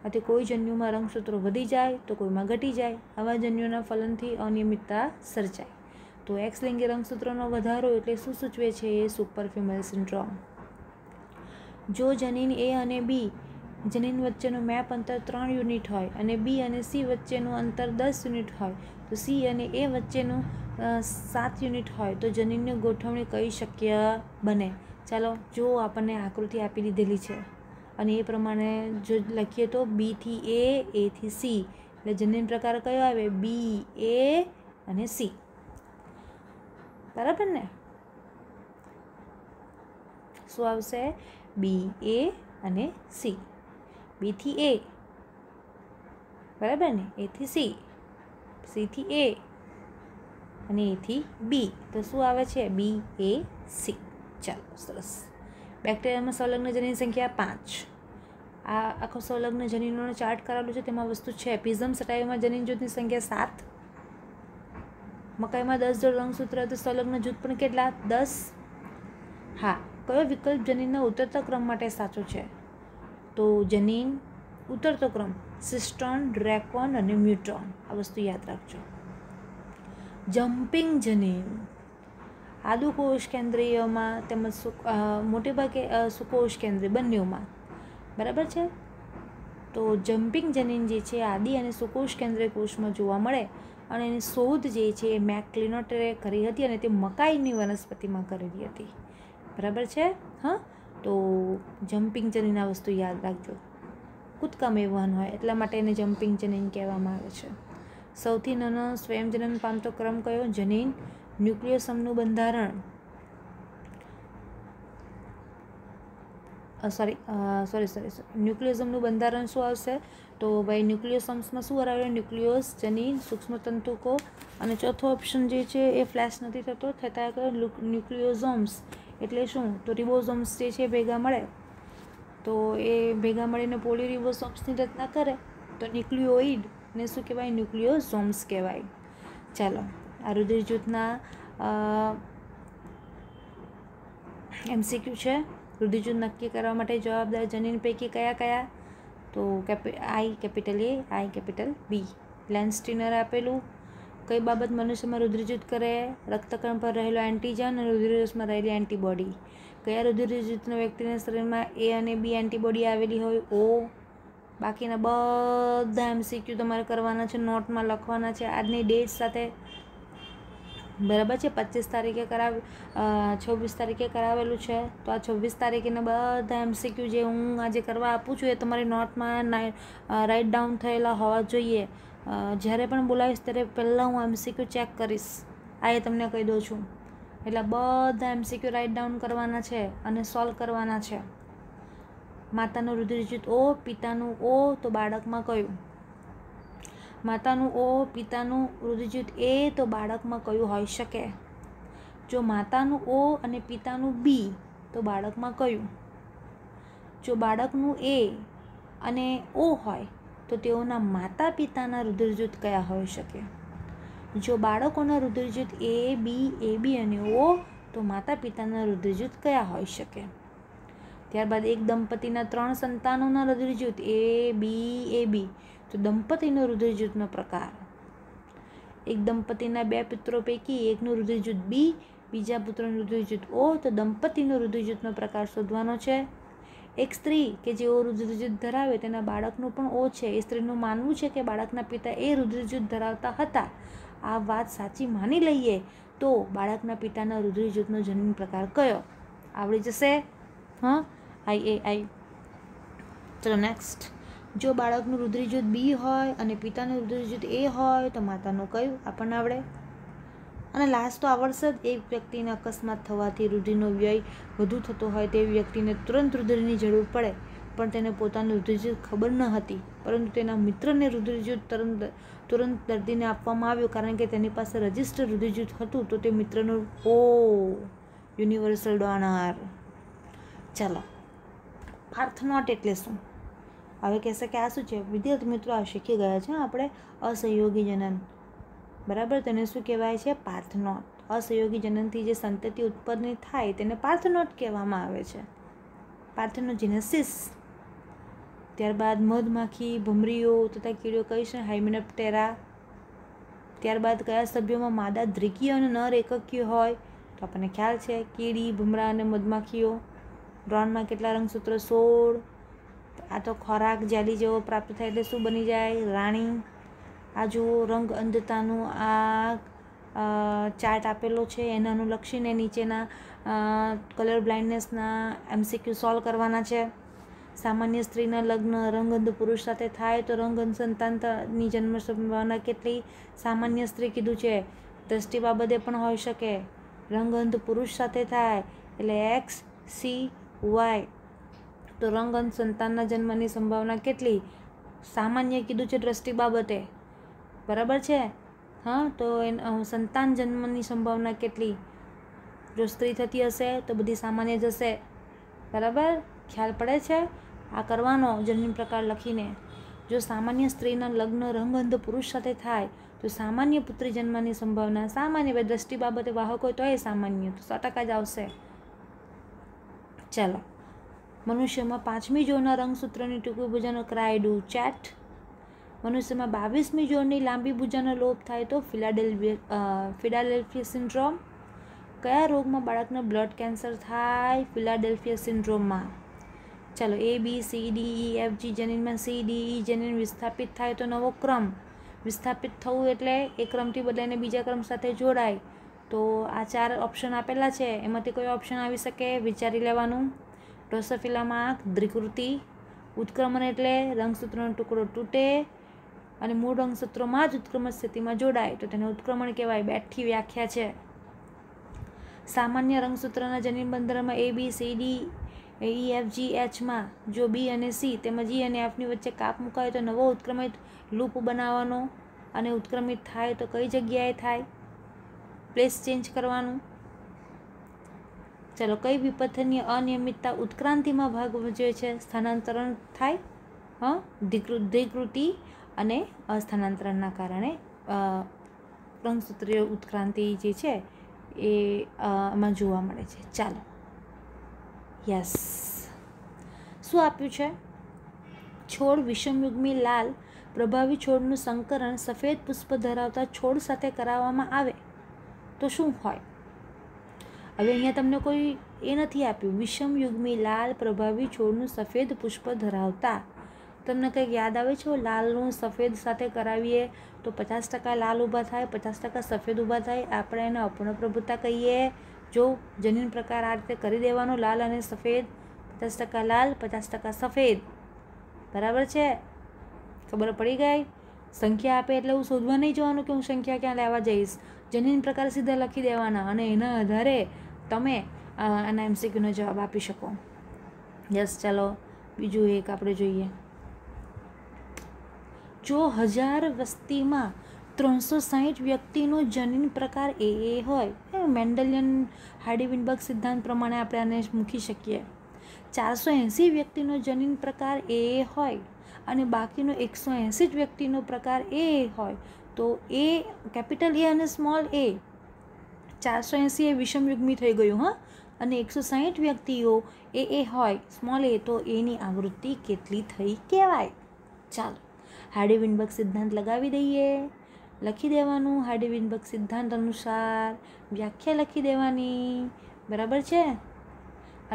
આથી કોઈ જન્યુમાં રંગસૂત્રો વધી જાય તો કોઈમાં ઘટી જાય આવા જન્યુના ફલનથી અનિયમિતતા સર્જાય તો એક્સ રંગસૂત્રોનો વધારો એટલે શું સૂચવે છે એ સુપર ફિમેલ સિન્ડ્રોમ જો જનીન એ અને બી જનીન વચ્ચેનું મેપ અંતર ત્રણ યુનિટ હોય અને બી અને સી વચ્ચેનું અંતર દસ યુનિટ હોય તો સી અને એ વચ્ચેનું સાત યુનિટ હોય તો જનીનની ગોઠવણી કઈ શક્ય બને ચાલો જો આપણને આકૃતિ આપી દીધેલી છે અને એ પ્રમાણે જો લખીએ તો બીથી એ એથી સી એટલે જનીન પ્રકાર કયો આવે બી એ અને સી બરાબર ને શું આવશે બી એ અને સી બીથી એ બરાબર ને એથી સી સીથી એ અને એથી બી તો શું આવે છે બી એ સી ચાલો સરસ બેક્ટેરિયામાં સંલગ્ન જનીન સંખ્યા પાંચ આ આખો સંલગ્ન જનીનોનો ચાર્ટ કરાવેલો છે તેમાં વસ્તુ છે પિઝમ સટાઈમાં જનીન જૂથની સંખ્યા સાત મકાઈમાં દસ જોડ રંગસૂત્ર હતું સંલગ્ન જૂથ પણ કેટલા દસ હા કયો વિકલ્પ જનીનના ઉતરતો ક્રમ માટે સાચો છે તો જનીન ઉતરતો ક્રમ સિસ્ટોન ડ્રેકોન અને મ્યુટ્રોન આ વસ્તુ યાદ રાખજો જમ્પિંગ જનીન આદુકોષ કેન્દ્રીયમાં તેમજ મોટેભાગે સુકોષ કેન્દ્રીય બંનેઓમાં બરાબર છે તો જમ્પિંગ જનીન જે છે આદિ અને સુકોષ કેન્દ્રીય કોષમાં જોવા મળે અને એની શોધ જે છે એ મેકલિનોટરે કરી હતી અને તે મકાઈની વનસ્પતિમાં કરેલી હતી બરાબર છે હા તો જમ્પિંગ જનીન આ વસ્તુ યાદ રાખજો કૂદકામ એવન હોય એટલા માટે એને જમ્પિંગ જનીન કહેવામાં આવે છે સૌથી નાનો સ્વયં સ્વયંજનન પામતો ક્રમ કયો જનીન ન્યુક્લિયસમનું બંધારણ સોરી સોરી સોરી ન્યુક્લિયસમનું બંધારણ શું આવશે તો ભાઈ ન્યુક્લિયસમ્સમાં શું આવે ન્યુક્લિયસ જેની સૂક્ષ્મતંતુકો અને ચોથો ઓપ્શન જે છે એ ફ્લેશ નથી થતો થતાં કે ન્યુક્લિયોઝોમ્સ એટલે શું તો રિબોઝોમ્સ જે છે ભેગા મળે તો એ ભેગા મળીને પોલી પોલીરિબોઝોમ્સની રચના કરે તો ન્યુક્લિયોઇડ ને શું કહેવાય ન્યુક્લિયોઝોમ્સ કહેવાય ચાલો આ રુધિર જૂથના એમસીક્યુ છે રુધિર નક્કી કરવા માટે જવાબદાર જનીન પૈકી કયા કયા તો કેપિ I capital A I capital B Landsteiner આપેલું કઈ બાબત મનુષ્યમાં રુધિરજૂથ કરે રક્તકણ પર રહેલો એન્ટીજન અને રુધિરજૂથમાં રહેલી એન્ટીબોડી કયા રુધિરજૂથના વ્યક્તિના શરીરમાં એ અને બી એન્ટીબોડી આવેલી હોય ઓ બાકીના બધા એમસીક્યુ તમારે કરવાના છે નોટમાં લખવાના છે આજની ડેટ સાથે બરાબર છે પચીસ તારીખે કરાવ છવ્વીસ તારીખે કરાવેલું છે તો આ છવ્વીસ તારીખેના બધા એમસીક્યુ જે હું આજે કરવા આપું છું એ તમારી નોટમાં રાઇટ ડાઉન થયેલા હોવા જોઈએ જ્યારે પણ બોલાવીશ ત્યારે પહેલાં હું એમસીક્યુ ચેક કરીશ આ એ તમને કહી દઉં છું એટલે બધા એમસીક્યુ રાઇટ ડાઉન કરવાના છે અને સોલ્વ કરવાના છે માતાનું રુધિરજીત ઓ પિતાનું ઓ તો બાળકમાં કયું માતાનું ઓ પિતાનું રુધિરજૂથ એ તો બાળકમાં કયું હોઈ શકે જો માતાનું ઓ અને પિતાનું બી તો બાળકમાં કયું જો બાળકનું એ અને ઓ હોય તો તેઓના માતા પિતાના રુધિરજૂથ કયા હોઈ શકે જો બાળકોના રુધિરજૂથ એ બી એ બી અને ઓ તો માતા પિતાના રુધિરજૂથ કયા હોઈ શકે ત્યારબાદ એક દંપતીના ત્રણ સંતાનોના રુધિરજૂથ એ બી એ બી તો દંપતીનો રુધિરજૂથનો પ્રકાર એક દંપતીના બે પુત્રો પૈકી એકનું રુધિરજૂથ બી બીજા પુત્રનું રુધિરજૂથ ઓ તો દંપતિનો રુધિરજૂથનો પ્રકાર શોધવાનો છે એક સ્ત્રી કે જે ઓ રુધિરજૂથ ધરાવે તેના બાળકનું પણ ઓ છે એ સ્ત્રીનું માનવું છે કે બાળકના પિતા એ રુધિરજૂથ ધરાવતા હતા આ વાત સાચી માની લઈએ તો બાળકના પિતાના રુધિરજૂથનો જન્મ પ્રકાર કયો આવડી જશે હા આઈ એ આઈ ચલો નેક્સ્ટ જો બાળકનું રુદ્રજૂથ બી હોય અને પિતાનું રુદ્રજૂથ એ હોય તો માતાનું કયું આપણને આવડે અને લાસ્ટ તો આવડશે જ એક વ્યક્તિને અકસ્માત થવાથી રુધિરનો વ્યય વધુ થતો હોય તે વ્યક્તિને તુરંત રુધિરની જરૂર પડે પણ તેને પોતાનું રુધિરજૂથ ખબર ન હતી પરંતુ તેના મિત્રને રુધિરજૂથ તરંત તુરંત દર્દીને આપવામાં આવ્યું કારણ કે તેની પાસે રજિસ્ટર રુધિરજૂથ હતું તો તે મિત્રનું ઓ યુનિવર્સલ ડોનાર ચાલો પાર્થ નોટ એટલે શું હવે કહેશે કે આ શું છે વિદ્યાર્થી મિત્રો આ શીખી ગયા છે આપણે અસહયોગી જનન બરાબર તેને શું કહેવાય છે પાર્થનોટ અસહયોગી જનનથી જે સંતતિ ઉત્પન્ન થાય તેને પાર્થનોટ કહેવામાં આવે છે પાર્થનો જીનેસિસ ત્યારબાદ મધમાખી ભમરીઓ તથા કીડીઓ કઈ છે હાઇમિનોપ્ટેરા ત્યારબાદ કયા સભ્યોમાં માદા દ્રિકીય અને નર એકકીય હોય તો આપણને ખ્યાલ છે કીડી ભમરા અને મધમાખીઓ ડ્રોનમાં કેટલા રંગસૂત્ર સોળ આ તો ખોરાક જાલી જેવો પ્રાપ્ત થાય એટલે શું બની જાય રાણી આ જુઓ રંગ અંધતાનું આ ચાર્ટ આપેલો છે એને અનુલક્ષીને નીચેના કલર બ્લાઇન્ડનેસના એમસીક્યુ સોલ્વ કરવાના છે સામાન્ય સ્ત્રીના લગ્ન રંગઅંધ પુરુષ સાથે થાય તો રંગઅંધ સંતાનની જન્મ સંભાવના કેટલી સામાન્ય સ્ત્રી કીધું છે દ્રષ્ટિ બાબતે પણ હોઈ શકે રંગઅંધ પુરુષ સાથે થાય એટલે એક્સ સી વાય તો રંગ અંશ સંતાનના જન્મની સંભાવના કેટલી સામાન્ય કીધું છે દ્રષ્ટિ બાબતે બરાબર છે હા તો સંતાન જન્મની સંભાવના કેટલી જો સ્ત્રી થતી હશે તો બધી સામાન્ય જ હશે બરાબર ખ્યાલ પડે છે આ કરવાનો જન્મ પ્રકાર લખીને જો સામાન્ય સ્ત્રીના લગ્ન રંગ અંધ પુરુષ સાથે થાય તો સામાન્ય પુત્રી જન્મની સંભાવના સામાન્ય દ્રષ્ટિ બાબતે વાહક હોય તો એ સામાન્ય તો સો ટકા જ આવશે ચાલો મનુષ્યમાં પાંચમી જોડના રંગસૂત્રની ટૂંકી ભૂજાનો ક્રાયડુ ચેટ મનુષ્યમાં બાવીસમી જોડની લાંબી ભૂજાનો લોપ થાય તો ફિલાડેલ્ફિયા ફિલાડેલ્ફિયા સિન્ડ્રોમ કયા રોગમાં બાળકને બ્લડ કેન્સર થાય ફિલાડેલ્ફિયા સિન્ડ્રોમમાં ચાલો A B C D E F G જનીનમાં સી ડી ઈ જનીન વિસ્થાપિત થાય તો નવો ક્રમ વિસ્થાપિત થવું એટલે એ ક્રમથી બદલાઈને બીજા ક્રમ સાથે જોડાય તો આ ચાર ઓપ્શન આપેલા છે એમાંથી કોઈ ઓપ્શન આવી શકે વિચારી લેવાનું ડ્રોસોફિલામાં દ્રિકૃતિ ઉત્ક્રમણ એટલે રંગસૂત્રનો ટુકડો તૂટે અને મૂળ રંગસૂત્રોમાં જ ઉત્ક્રમણ સ્થિતિમાં જોડાય તો તેને ઉત્ક્રમણ કહેવાય બેઠી વ્યાખ્યા છે સામાન્ય રંગસૂત્રના જનીન બંધારણમાં A B C D E F G એચમાં જો બી અને સી તેમજ ઈ e અને એફની વચ્ચે કાપ મુકાય તો નવો ઉત્ક્રમિત લૂપ બનાવવાનો અને ઉત્ક્રમિત થાય તો કઈ જગ્યાએ થાય પ્લેસ ચેન્જ કરવાનું ચાલો કઈ વિપથનીય અનિયમિતતા ઉત્ક્રાંતિમાં ભાગ ભજવે છે સ્થાનાંતરણ થાય હં ધીકૃતિ અને સ્થાનાંતરણના કારણે રંગસૂત્રીય ઉત્ક્રાંતિ જે છે એમાં જોવા મળે છે ચાલો યસ શું આપ્યું છે છોડ વિષમયુગ્મી લાલ પ્રભાવી છોડનું સંકરણ સફેદ પુષ્પ ધરાવતા છોડ સાથે કરાવવામાં આવે તો શું હોય હવે અહીંયા તમને કોઈ એ નથી આપ્યું વિષમ યુગમી લાલ પ્રભાવી છોડનું સફેદ પુષ્પ ધરાવતા તમને કંઈક યાદ આવે છે લાલનું સફેદ સાથે કરાવીએ તો પચાસ ટકા લાલ ઊભા થાય પચાસ ટકા સફેદ ઊભા થાય આપણે એને અપૂર્ણપ્રભુતા કહીએ જો જનીન પ્રકાર આ રીતે કરી દેવાનો લાલ અને સફેદ પચાસ ટકા લાલ પચાસ ટકા સફેદ બરાબર છે ખબર પડી ગઈ સંખ્યા આપે એટલે હું શોધવા નહીં જવાનું કે હું સંખ્યા ક્યાં લેવા જઈશ જનીન પ્રકાર સીધા લખી દેવાના અને એના આધારે તમે આના એમસીક્યુનો જવાબ આપી શકો યસ ચાલો બીજું એક આપણે જોઈએ જો હજાર વસ્તીમાં ત્રણસો સાહીઠ વ્યક્તિનો જનીન પ્રકાર એ એ હોય એ મેન્ડલિયન હાર્ડીવિનબર્ગ સિદ્ધાંત પ્રમાણે આપણે આને મૂકી શકીએ ચારસો એંસી વ્યક્તિનો જનીન પ્રકાર એ એ હોય અને બાકીનો એકસો એંસી જ વ્યક્તિનો પ્રકાર એ હોય તો એ કેપિટલ એ અને સ્મોલ એ ચારસો એંસી એ વિષમયુગ્મી થઈ ગયું હા અને એકસો સાહીઠ વ્યક્તિઓ એ એ હોય સ્મોલ એ તો એની આવૃત્તિ કેટલી થઈ કહેવાય ચાલો હાર્ડી વિનબર્ગ સિદ્ધાંત લગાવી દઈએ લખી દેવાનું હાર્ડી વિનબર્ગ સિદ્ધાંત અનુસાર વ્યાખ્યા લખી દેવાની બરાબર છે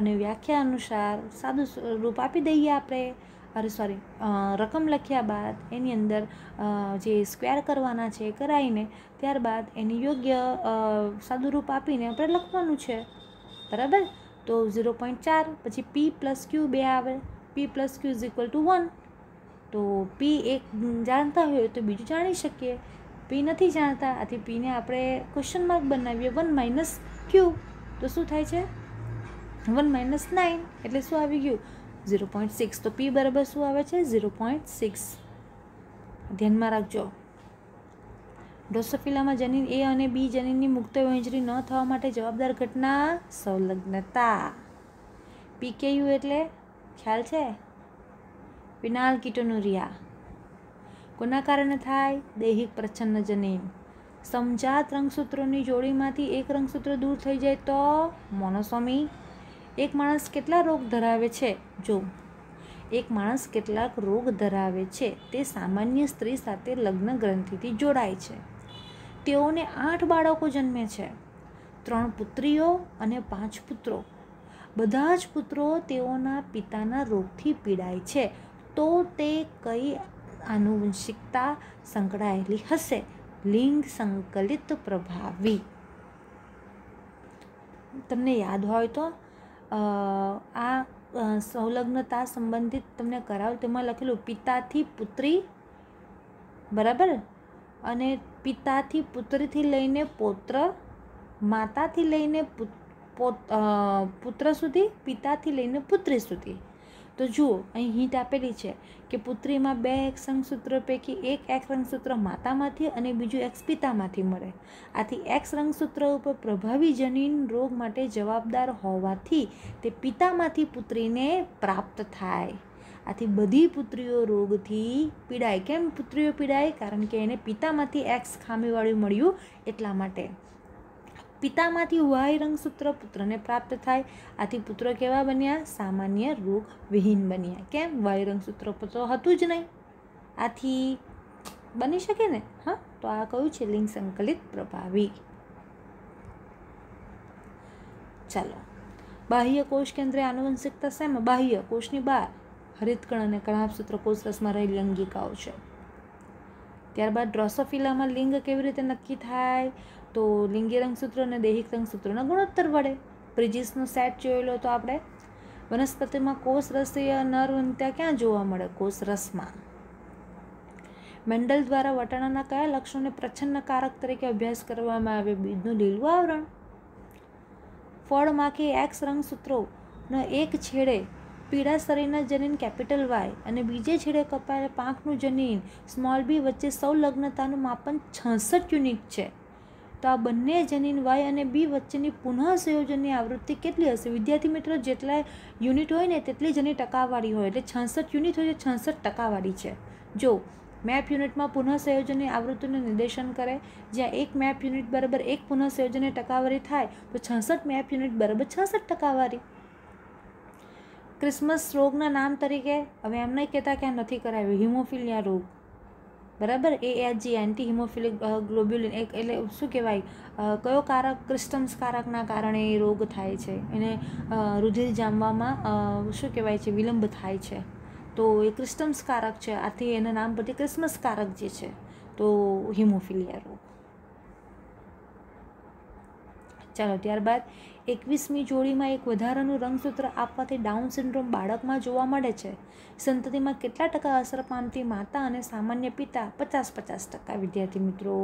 અને વ્યાખ્યા અનુસાર સાદું સ્વરૂપ આપી દઈએ આપણે અરે સોરી રકમ લખ્યા બાદ એની અંદર જે સ્ક્વેર કરવાના છે એ કરાવીને ત્યારબાદ એની યોગ્ય સાદુરૂપ આપીને આપણે લખવાનું છે બરાબર તો ઝીરો પોઈન્ટ ચાર પછી પી પ્લસ ક્યુ બે આવે P plus Q is equal to one તો પી એક જાણતા હોય તો બીજું જાણી શકીએ પી નથી જાણતા આથી પીને આપણે ક્વેશ્ચન માર્ક બનાવીએ વન માઇનસ ક્યુ તો શું થાય છે વન માઇનસ નાઇન એટલે શું આવી ગયું ઝીરો પોઈન્ટ સિક્સ તો પી બરાબર શું આવે છે ઝીરો પોઈન્ટ સિક્સ ધ્યાનમાં રાખજો ડોસોફિલામાં જનીન એ અને બી જનીનની મુક્ત વહેંચણી ન થવા માટે જવાબદાર ઘટના સંલગ્નતા યુ એટલે ખ્યાલ છે પિનાલ કિટોનુરિયા કોના કારણે થાય દૈહિક પ્રચ્છન્ન જનીન સમજાત રંગસૂત્રોની જોડીમાંથી એક રંગસૂત્ર દૂર થઈ જાય તો મોનોસોમી એક માણસ કેટલા રોગ ધરાવે છે જો એક માણસ કેટલાક રોગ ધરાવે છે તે સામાન્ય સ્ત્રી સાથે લગ્ન ગ્રંથિથી જોડાય છે તેઓને આઠ બાળકો જન્મે છે ત્રણ પુત્રીઓ અને પાંચ પુત્રો બધા જ પુત્રો તેઓના પિતાના રોગથી પીડાય છે તો તે કઈ આનુવંશિકતા સંકળાયેલી હશે લિંગ સંકલિત પ્રભાવી તમને યાદ હોય તો આ સંલગ્નતા સંબંધિત તમને કરાવ તેમાં લખેલું પિતાથી પુત્રી બરાબર અને પિતાથી પુત્રીથી લઈને પૌત્ર માતાથી લઈને પુત્ર સુધી પિતાથી લઈને પુત્રી સુધી તો જુઓ અહીં હિંટ આપેલી છે કે પુત્રીમાં બે એક રંગસૂત્ર પૈકી એક એક રંગસૂત્ર માતામાંથી અને બીજું એક્સ પિતામાંથી મળે આથી એક્સ રંગસૂત્ર ઉપર પ્રભાવી જનીન રોગ માટે જવાબદાર હોવાથી તે પિતામાંથી પુત્રીને પ્રાપ્ત થાય આથી બધી પુત્રીઓ રોગથી પીડાય કેમ પુત્રીઓ પીડાય કારણ કે એને પિતામાંથી એક્સ ખામીવાળું મળ્યું એટલા માટે પિતામાંથી વાય રંગસૂત્ર પુત્રને પ્રાપ્ત થાય આથી પુત્ર કેવા બન્યા સામાન્ય રોગ વિહીન બન્યા કેમ વાય રંગસૂત્ર પુત્ર હતું જ નહીં આથી બની શકે ને હા તો આ કયું છે લિંગ સંકલિત પ્રભાવી ચાલો બાહ્ય કોષ કેન્દ્રે આનુવંશિકતા શેમાં બાહ્ય કોષની બહાર હરિતકણ અને કણાભસૂત્ર કોષ રસમાં રહેલી અંગિકાઓ છે ત્યારબાદ ડ્રોસોફિલામાં લિંગ કેવી રીતે નક્કી થાય તો લિંગી રંગસૂત્રો અને દૈહિક રંગસૂત્રોના ગુણોત્તર વડે બ્રિજિસનો સેટ જોયેલો તો આપણે વનસ્પતિમાં કોષ રસીય નરવંત્યા ક્યાં જોવા મળે કોષ રસમાં મેન્ડલ દ્વારા વટાણાના કયા લક્ષણોને પ્રચ્છન્નકારક તરીકે અભ્યાસ કરવામાં આવે બીજનું લીલું આવરણ ફળમાંથી એક્સ રંગસૂત્રોનો એક છેડે પીળા શરીરના જનીન કેપિટલ વાય અને બીજે છેડે કપાયેલા પાંખનું જનીન સ્મોલ બી વચ્ચે સંલગ્નતાનું માપન છસઠ યુનિટ છે તો આ બંને જનીન વાય અને બી વચ્ચેની પુનઃ સંયોજનની આવૃત્તિ કેટલી હશે વિદ્યાર્થી મિત્રો જેટલા યુનિટ હોય ને તેટલી જ ટકાવાળી હોય એટલે છાસઠ યુનિટ હોય તો છાસઠ ટકાવાળી છે જો મેપ યુનિટમાં પુનઃસંયોજનની આવૃત્તિનું નિર્દેશન કરે જ્યાં એક મેપ યુનિટ બરાબર એક પુનઃસંયોજનની ટકાવારી થાય તો છાસઠ મેપ યુનિટ બરાબર છસઠ ટકાવારી ક્રિસમસ રોગના નામ તરીકે હવે એમ નહીં કહેતા કે આ નથી કરાવ્યું હિમોફિલિયા રોગ બરાબર એ એચજી એન્ટી હિમોફિલિક ગ્લોબ્યુલિન એક એટલે શું કહેવાય કયો કારક ક્રિસ્ટમ્સ કારકના કારણે એ રોગ થાય છે એને રુધિર જામવામાં શું કહેવાય છે વિલંબ થાય છે તો એ ક્રિસ્ટમ્સ કારક છે આથી એના નામ પરથી ક્રિસમસ કારક જે છે તો હિમોફિલિયા રોગ ચાલો ત્યારબાદ એકવીસમી જોડીમાં એક વધારાનું રંગસૂત્ર આપવાથી ડાઉન સિન્ડ્રોમ બાળકમાં જોવા મળે છે સંતતિમાં કેટલા ટકા અસર પામતી માતા અને સામાન્ય પિતા પચાસ પચાસ ટકા વિદ્યાર્થી મિત્રો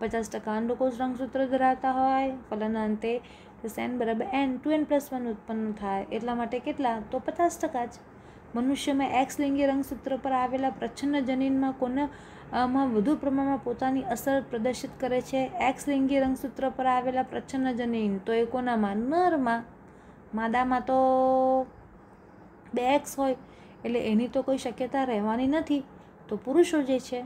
પચાસ ટકા લોકો રંગસૂત્ર ધરાવતા હોય ફલના અંતે પ્લસ એન બરાબર N two N plus one ઉત્પન્ન થાય એટલા માટે કેટલા તો પચાસ ટકા જ મનુષ્યમાં એક્સ લિંગી રંગસૂત્ર પર આવેલા પ્રચ્છન્ન જનીનમાં કોનામાં વધુ પ્રમાણમાં પોતાની અસર પ્રદર્શિત કરે છે એક્સ લિંગી રંગસૂત્ર પર આવેલા પ્રચ્છન્ન જનીન તો એ કોનામાં નરમાં માદામાં તો બે એક્સ હોય એટલે એની તો કોઈ શક્યતા રહેવાની નથી તો પુરુષો જે છે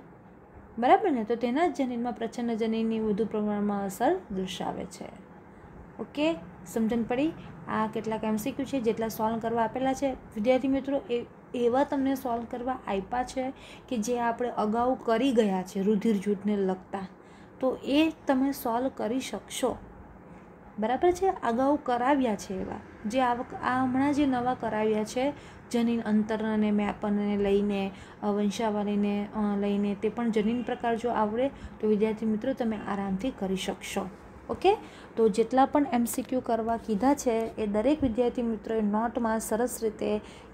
બરાબર ને તો તેના જ જનીનમાં પ્રચ્છન્ન જનીનની વધુ પ્રમાણમાં અસર દર્શાવે છે ઓકે સમજણ પડી આ કેટલાક એમસીક્યુ છે જેટલા સોલ્વ કરવા આપેલા છે વિદ્યાર્થી મિત્રો એ એવા તમને સોલ્વ કરવા આપ્યા છે કે જે આપણે અગાઉ કરી ગયા છે રુધિર જૂથને લગતા તો એ તમે સોલ્વ કરી શકશો બરાબર છે અગાઉ કરાવ્યા છે એવા જે આ હમણાં જે નવા કરાવ્યા છે જનીન અંતરને મેપનને લઈને વંશાવલીને લઈને તે પણ જનીન પ્રકાર જો આવડે તો વિદ્યાર્થી મિત્રો તમે આરામથી કરી શકશો ઓકે તો જેટલા પણ એમસીક્યુ કરવા કીધા છે એ દરેક વિદ્યાર્થી મિત્રોએ નોટમાં સરસ રીતે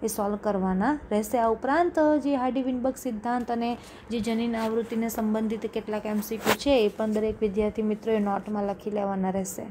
એ સોલ્વ કરવાના રહેશે આ ઉપરાંત જે હાર્ડી વિનબક સિદ્ધાંત અને જે જનીન આવૃત્તિને સંબંધિત કેટલાક એમસીક્યુ છે એ પણ દરેક વિદ્યાર્થી મિત્રોએ નોટમાં લખી લેવાના રહેશે